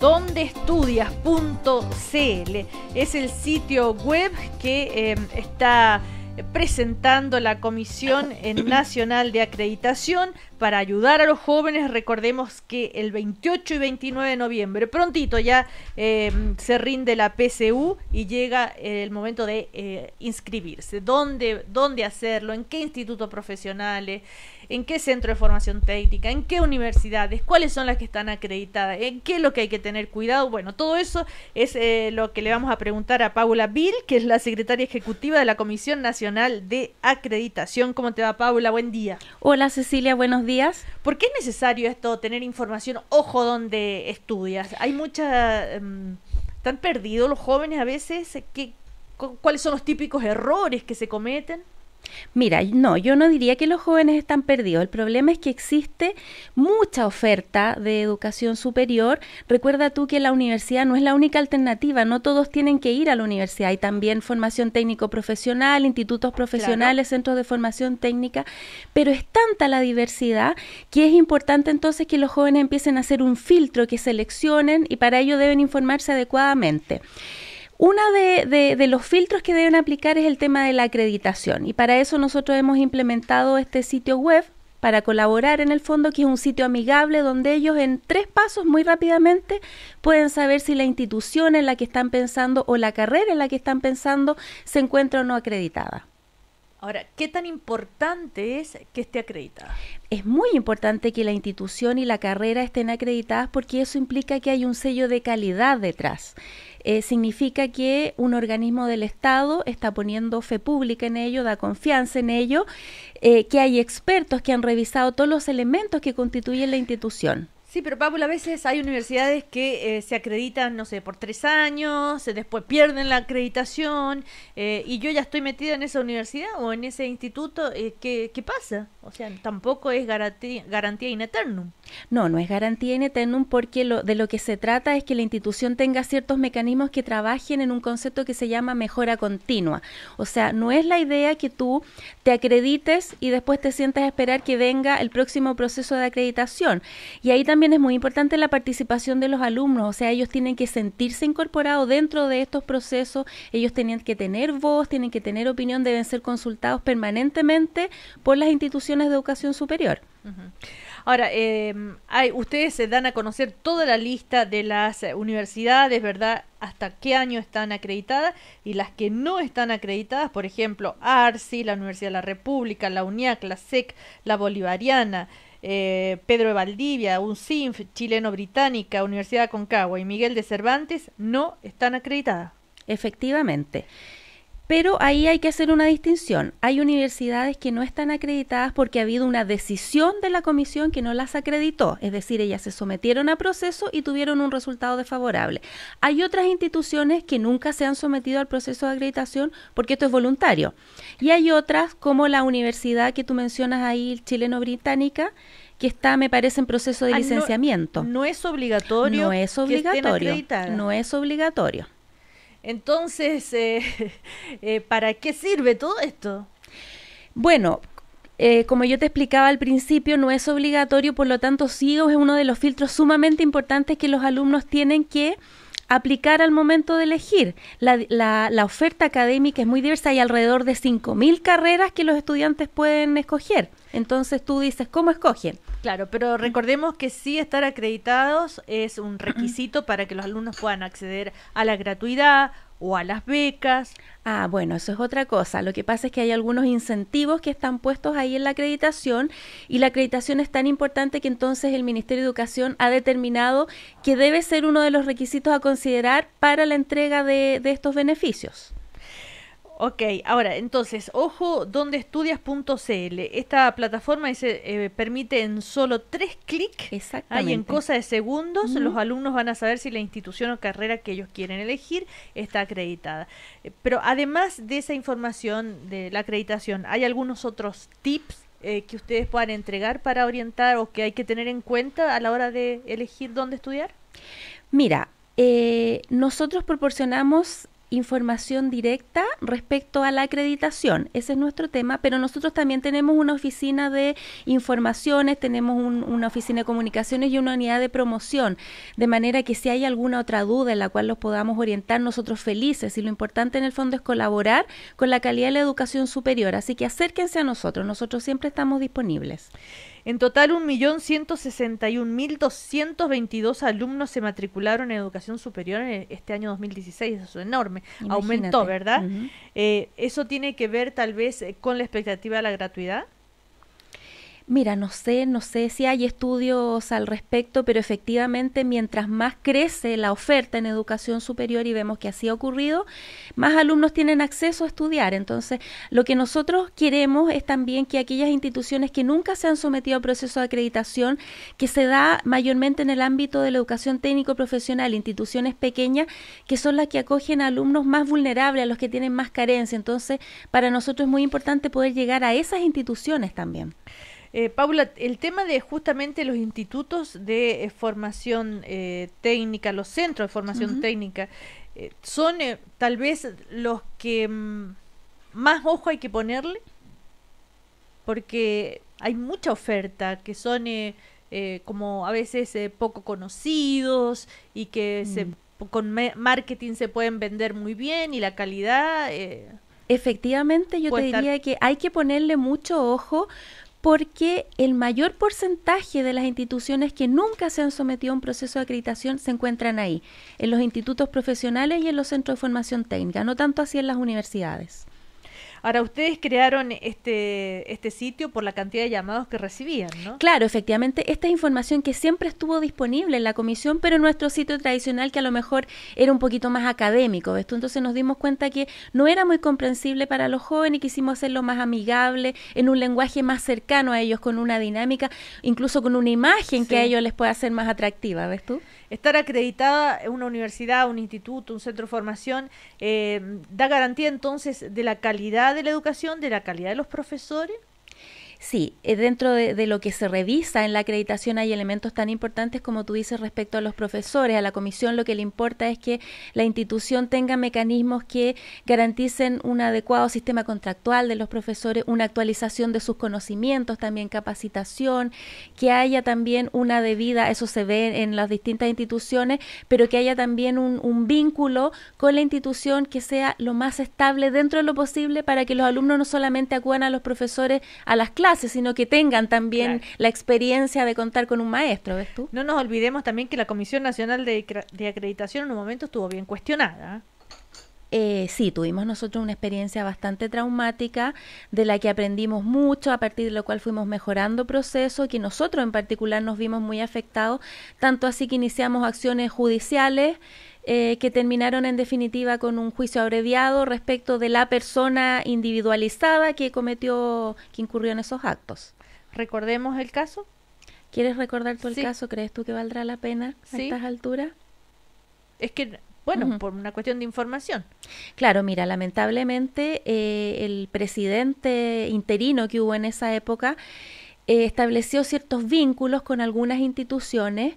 dondeestudias.cl. Es el sitio web que em, está presentando la Comisión Nacional de Acreditación para ayudar a los jóvenes. Recordemos que el 28 y 29 de noviembre, prontito ya eh, se rinde la PCU y llega el momento de eh, inscribirse. ¿Dónde, hacerlo? ¿En qué institutos profesionales? ¿En qué centro de formación técnica? ¿En qué universidades? ¿Cuáles son las que están acreditadas? ¿En qué es lo que hay que tener cuidado? Bueno, todo eso es eh, lo que le vamos a preguntar a Paula Bill, que es la secretaria ejecutiva de la Comisión Nacional de Acreditación. ¿Cómo te va, Paula? Buen día. Hola, Cecilia. Buenos días días. ¿Por qué es necesario esto, tener información, ojo, donde estudias? Hay mucha... tan em, ¿Están perdidos los jóvenes a veces? ¿Cuáles son los típicos errores que se cometen? Mira, no, yo no diría que los jóvenes están perdidos. El problema es que existe mucha oferta de educación superior. Recuerda tú que la universidad no es la única alternativa, no todos tienen que ir a la universidad. Hay también formación técnico-profesional, institutos profesionales, centros de formación técnica, pero es tanta la diversidad que es importante entonces que los jóvenes empiecen a hacer un filtro, que seleccionen y para ello deben informarse adecuadamente. Uno de, los filtros que deben aplicar es el tema de la acreditación y para eso nosotros hemos implementado este sitio web para colaborar en el fondo, que es un sitio amigable donde ellos en tres pasos muy rápidamente pueden saber si la institución en la que están pensando o la carrera en la que están pensando se encuentra o no acreditada. Ahora, ¿qué tan importante es que esté acreditada? Es muy importante que la institución y la carrera estén acreditadas porque eso implica que hay un sello de calidad detrás. Eh, significa que un organismo del Estado está poniendo fe pública en ello, da confianza en ello, eh, que hay expertos que han revisado todos los elementos que constituyen la institución. Sí, pero Pablo, a veces hay universidades que eh, se acreditan, no sé, por tres años, eh, después pierden la acreditación eh, y yo ya estoy metida en esa universidad o en ese instituto, ¿qué, pasa? O sea, tampoco es garantía, in eternum. No, no es garantía in eternum porque lo, de lo que se trata es que la institución tenga ciertos mecanismos que trabajen en un concepto que se llama mejora continua. O sea, no es la idea que tú te acredites y después te sientas a esperar que venga el próximo proceso de acreditación. Y ahí también es muy importante la participación de los alumnos, o sea, ellos tienen que sentirse incorporados dentro de estos procesos, ellos tienen que tener voz, tienen que tener opinión, deben ser consultados permanentemente por las instituciones de educación superior. Ahora, em, ustedes se dan a conocer toda la lista de las universidades, ¿verdad? Hasta qué año están acreditadas y las que no están acreditadas, por ejemplo, ARSI, la Universidad de la República, la UNIAC, la SEC, la Bolivariana, eh, Pedro de Valdivia, UNCINF, chileno-británica, Universidad de Concagua y Miguel de Cervantes no están acreditadas. Efectivamente. Pero ahí hay que hacer una distinción. Hay universidades que no están acreditadas porque ha habido una decisión de la comisión que no las acreditó, es decir, ellas se sometieron a proceso y tuvieron un resultado desfavorable. Hay otras instituciones que nunca se han sometido al proceso de acreditación porque esto es voluntario. Y hay otras como la universidad que tú mencionas ahí, chileno-británica, que está, me parece, en proceso de ah, licenciamiento. No, es obligatorio. No es obligatorio. no es obligatorio. Entonces, eh, eh, ¿para qué sirve todo esto? Bueno, eh, como yo te explicaba al principio, no es obligatorio, por lo tanto, sí es uno de los filtros sumamente importantes que los alumnos tienen que aplicar al momento de elegir. La, oferta académica es muy diversa, hay alrededor de 5.000 carreras que los estudiantes pueden escoger. Entonces tú dices, ¿cómo escogen? Claro, pero recordemos que sí estar acreditados es un requisito para que los alumnos puedan acceder a la gratuidad o a las becas. Ah, bueno, eso es otra cosa. Lo que pasa es que hay algunos incentivos que están puestos ahí en la acreditación y la acreditación es tan importante que entonces el Ministerio de Educación ha determinado que debe ser uno de los requisitos a considerar para la entrega de, de estos beneficios. Ok, ahora entonces, ojo donde estudias.cl. Esta plataforma dice, eh, permite en solo tres clics, ahí en cosa de segundos, los alumnos van a saber si la institución o carrera que ellos quieren elegir está acreditada. Eh, pero además de esa información de la acreditación, ¿hay algunos otros tips eh, que ustedes puedan entregar para orientar o que hay que tener en cuenta a la hora de elegir dónde estudiar? Mira, nosotros proporcionamos información directa respecto a la acreditación. Ese es nuestro tema, pero nosotros también tenemos una oficina de informaciones, tenemos una oficina de comunicaciones y una unidad de promoción, de manera que si hay alguna otra duda en la cual los podamos orientar, nosotros felices. Y lo importante en el fondo es colaborar con la calidad de la educación superior, así que acérquense a nosotros, nosotros siempre estamos disponibles. En total, 1.161.222 alumnos se matricularon en educación superior en este año 2016. Eso es enorme. Aumentó, ¿verdad? Eh, eso tiene que ver tal vez eh, con la expectativa de la gratuidad. Mira, no sé, no sé si hay estudios al respecto, pero efectivamente mientras más crece la oferta en educación superior y vemos que así ha ocurrido, más alumnos tienen acceso a estudiar. Entonces, lo que nosotros queremos es también que aquellas instituciones que nunca se han sometido a proceso de acreditación, que se da mayormente en el ámbito de la educación técnico profesional, instituciones pequeñas, que son las que acogen a alumnos más vulnerables, a los que tienen más carencia. Entonces, para nosotros es muy importante poder llegar a esas instituciones también. Eh, Paula, el tema de justamente los institutos de eh, formación eh, técnica, los centros de formación técnica, son tal vez los que mm, más ojo hay que ponerle, porque hay mucha oferta, que son como a veces poco conocidos y que se, mm. con marketing se pueden vender muy bien y la calidad... Efectivamente, yo te diría que hay que ponerle mucho ojo porque el mayor porcentaje de las instituciones que nunca se han sometido a un proceso de acreditación se encuentran ahí, en los institutos profesionales y en los centros de formación técnica, no tanto así en las universidades. Ahora, ustedes crearon este, este sitio por la cantidad de llamados que recibían, ¿no? Claro, efectivamente, esta información que siempre estuvo disponible en la comisión, pero en nuestro sitio tradicional que a lo mejor era un poquito más académico, ¿ves? tú? Entonces nos dimos cuenta que no era muy comprensible para los jóvenes, y quisimos hacerlo más amigable, en un lenguaje más cercano a ellos, con una dinámica, incluso con una imagen que a ellos les pueda ser más atractiva, ¿ves tú? Estar acreditada en una universidad, un instituto, un centro de formación, eh, da garantía entonces de la calidad de la educación, de la calidad de los profesores Sí, eh, dentro de, lo que se revisa en la acreditación hay elementos tan importantes como tú dices respecto a los profesores. A la comisión lo que le importa es que la institución tenga mecanismos que garanticen un adecuado sistema contractual de los profesores, una actualización de sus conocimientos, también capacitación, que haya también una debida, eso se ve en las distintas instituciones, pero que haya también un, un vínculo con la institución que sea lo más estable dentro de lo posible para que los alumnos no solamente acudan a los profesores a las clases, sino que tengan también la experiencia de contar con un maestro, ¿ves tú? No nos olvidemos también que la Comisión Nacional de, Acreditación en un momento estuvo bien cuestionada. Eh, sí, tuvimos nosotros una experiencia bastante traumática de la que aprendimos mucho, a partir de lo cual fuimos mejorando procesos, que nosotros en particular nos vimos muy afectados, tanto así que iniciamos acciones judiciales eh, que terminaron en definitiva con un juicio abreviado respecto de la persona individualizada que cometió, que incurrió en esos actos. ¿Recordemos el caso? ¿Quieres recordar tú el caso? ¿Crees tú que valdrá la pena a estas alturas? Es que bueno, por una cuestión de información. Claro, mira, lamentablemente eh, el presidente interino que hubo en esa época eh, estableció ciertos vínculos con algunas instituciones,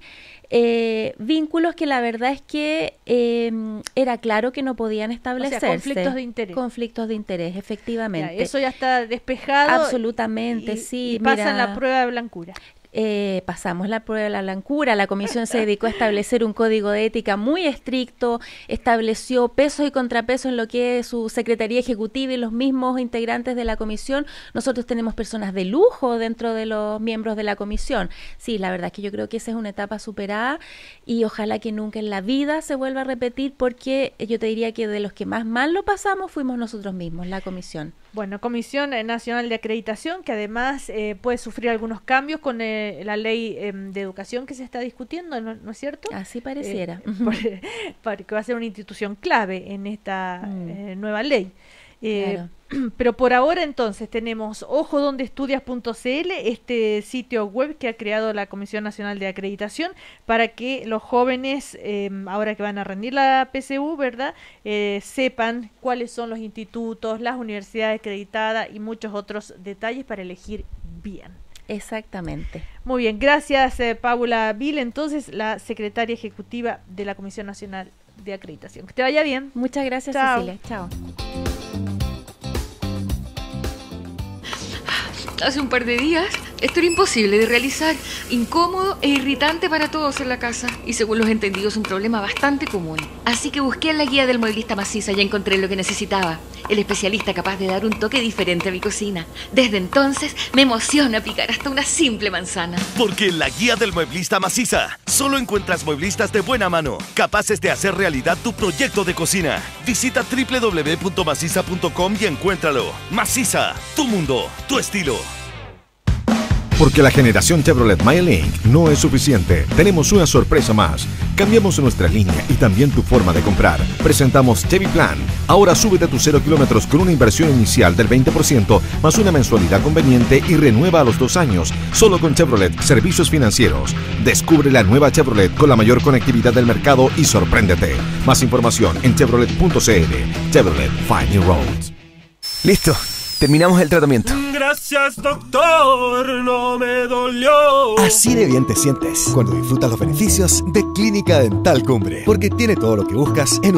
eh, vínculos que la verdad es que em, era claro que no podían establecerse. conflictos de interés. Conflictos de interés, efectivamente. eso ya está despejado. Absolutamente, sí. pasan la prueba de blancura. Eh, pasamos la prueba de la blancura, la comisión se dedicó a establecer un código de ética muy estricto, estableció pesos y contrapesos en lo que es su secretaría ejecutiva y los mismos integrantes de la comisión. Nosotros tenemos personas de lujo dentro de los miembros de la comisión. Sí, la verdad es que yo creo que esa es una etapa superada y ojalá que nunca en la vida se vuelva a repetir porque yo te diría que de los que más mal lo pasamos fuimos nosotros mismos, la comisión. Bueno, Comisión eh, Nacional de Acreditación, que además eh, puede sufrir algunos cambios con eh, la ley em, de educación que se está discutiendo, ¿no, es cierto? Así pareciera. Porque va a ser una institución clave en esta mm. nueva ley. Eh, pero por ahora entonces tenemos ojo donde este sitio web que ha creado la Comisión Nacional de Acreditación para que los jóvenes, em, ahora que van a rendir la PCU, ¿verdad?, eh, sepan cuáles son los institutos, las universidades acreditadas y muchos otros detalles para elegir bien. Exactamente. Muy bien, gracias eh, Paula Vil, entonces la secretaria ejecutiva de la Comisión Nacional de Acreditación. Que te vaya bien. Muchas gracias, Cecilia. Chao. hace un par de días, esto era imposible de realizar, incómodo e irritante para todos en la casa y según los entendidos un problema bastante común. Así que busqué en la guía del mueblista maciza y encontré lo que necesitaba el especialista capaz de dar un toque diferente a mi cocina. Desde entonces me emociona picar hasta una simple manzana. Porque en la guía del mueblista maciza solo encuentras mueblistas de buena mano, capaces de hacer realidad tu proyecto de cocina. Visita www.maciza.com y encuéntralo. Maciza, tu mundo, tu estilo. Porque la generación Chevrolet MyLink no es suficiente. Tenemos una sorpresa más. Cambiamos nuestra línea y también tu forma de comprar. Presentamos Chevy Plan. Ahora súbete a tus 0 kilómetros con una inversión inicial del 20% más una mensualidad conveniente y renueva a los dos años. Solo con Chevrolet Servicios Financieros. Descubre la nueva Chevrolet con la mayor conectividad del mercado y sorpréndete. Más información en chevrolet.cl. Chevrolet Find Your Roads. Listo, terminamos el tratamiento. Gracias, doctor, no me dolió. Así de bien te sientes cuando disfrutas los beneficios de Clínica Dental Cumbre, porque tiene todo lo que buscas en un